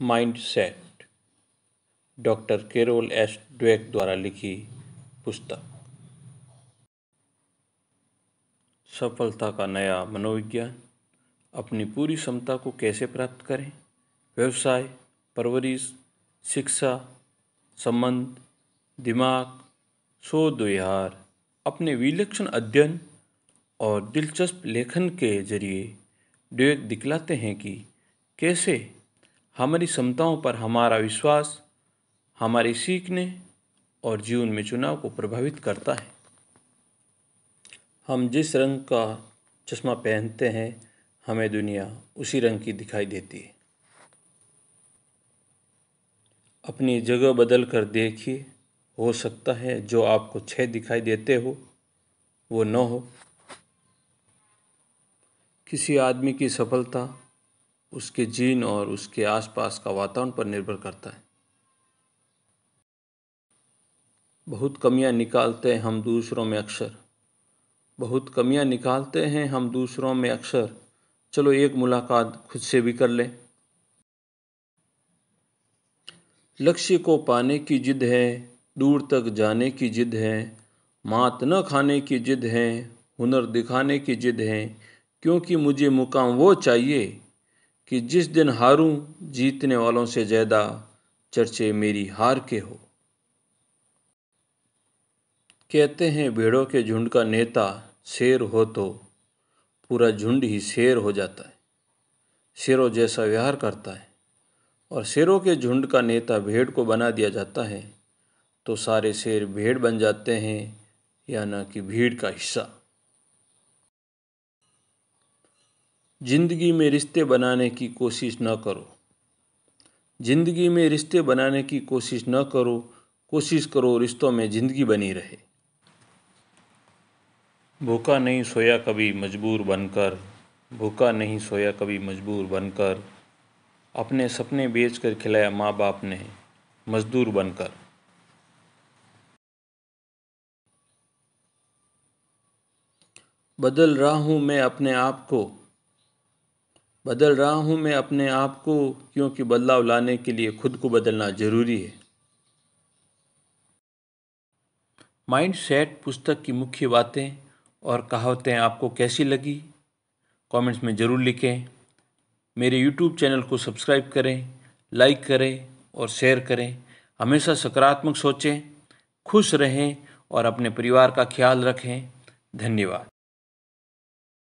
mindset doctor Carol S Dweck द्वारा लिखी पुस्तक सफलता का नया मनोविज्ञान अपनी पूरी क्षमता को कैसे प्राप्त करें व्यवसाय परवरिश शिक्षा संबंध दिमाग शोध विहार अपने विलक्षण अध्ययन और दिलचस्प लेखन के जरिए ड्वेक दिखलाते हैं कि कैसे हमारी क्षमताओं पर हमारा विश्वास हमारी सीखने और जीवन में चुनाव को प्रभावित करता है हम जिस रंग का चश्मा पहनते हैं हमें दुनिया उसी रंग की दिखाई देती है अपनी जगह बदल कर देखिए हो सकता है जो आपको छह दिखाई देते हो वो न हो किसी आदमी की सफलता उसके जीन और उसके आसपास का वातावरण पर निर्भर करता है बहुत कमियां निकालते हैं हम दूसरों में अक्सर बहुत कमियां निकालते हैं हम दूसरों में अक्सर चलो एक मुलाकात खुद से भी कर लें लक्ष्य को पाने की जिद है दूर तक जाने की जिद है मात न खाने की जिद है हुनर दिखाने की जिद है क्योंकि मुझे मुकाम वो चाहिए कि जिस दिन हारूं जीतने वालों से ज़्यादा चर्चे मेरी हार के हो कहते हैं भेड़ों के झुंड का नेता शेर हो तो पूरा झुंड ही शेर हो जाता है शेरों जैसा व्यवहार करता है और शेरों के झुंड का नेता भेड़ को बना दिया जाता है तो सारे शेर भेड़ बन जाते हैं या ना कि भीड़ का हिस्सा ज़िंदगी में रिश्ते बनाने की कोशिश न करो ज़िंदगी में रिश्ते बनाने की कोशिश न करो कोशिश करो रिश्तों में ज़िंदगी बनी रहे भूखा नहीं सोया कभी मजबूर बनकर भूखा नहीं सोया कभी मजबूर बनकर अपने सपने बेचकर खिलाया माँ बाप ने मजदूर बनकर बदल रहा हूँ मैं अपने आप को बदल रहा हूँ मैं अपने आप को क्योंकि बदलाव लाने के लिए खुद को बदलना ज़रूरी है माइंड सेट पुस्तक की मुख्य बातें और कहावतें आपको कैसी लगी कमेंट्स में ज़रूर लिखें मेरे यूट्यूब चैनल को सब्सक्राइब करें लाइक करें और शेयर करें हमेशा सकारात्मक सोचें खुश रहें और अपने परिवार का ख्याल रखें धन्यवाद